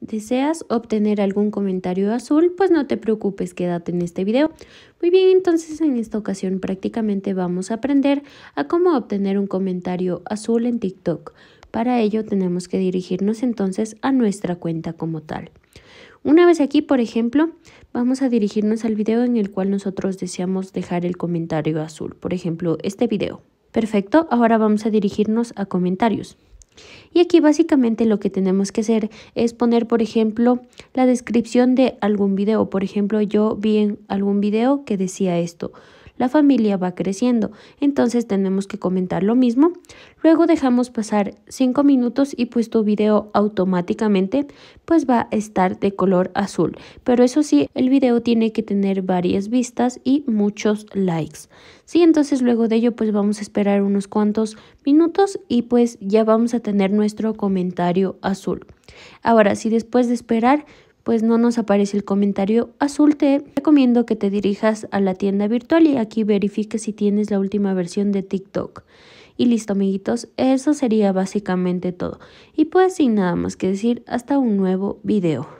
deseas obtener algún comentario azul, pues no te preocupes, quédate en este video. Muy bien, entonces en esta ocasión prácticamente vamos a aprender a cómo obtener un comentario azul en TikTok. Para ello tenemos que dirigirnos entonces a nuestra cuenta como tal. Una vez aquí, por ejemplo, vamos a dirigirnos al video en el cual nosotros deseamos dejar el comentario azul, por ejemplo, este video. Perfecto, ahora vamos a dirigirnos a comentarios. Y aquí básicamente lo que tenemos que hacer es poner, por ejemplo, la descripción de algún video. Por ejemplo, yo vi en algún video que decía esto la familia va creciendo. Entonces tenemos que comentar lo mismo. Luego dejamos pasar cinco minutos y pues tu video automáticamente pues va a estar de color azul. Pero eso sí, el video tiene que tener varias vistas y muchos likes. Sí, entonces luego de ello pues vamos a esperar unos cuantos minutos y pues ya vamos a tener nuestro comentario azul. Ahora, si después de esperar pues no nos aparece el comentario azul, te recomiendo que te dirijas a la tienda virtual y aquí verifiques si tienes la última versión de TikTok. Y listo amiguitos, eso sería básicamente todo. Y pues sin nada más que decir, hasta un nuevo video.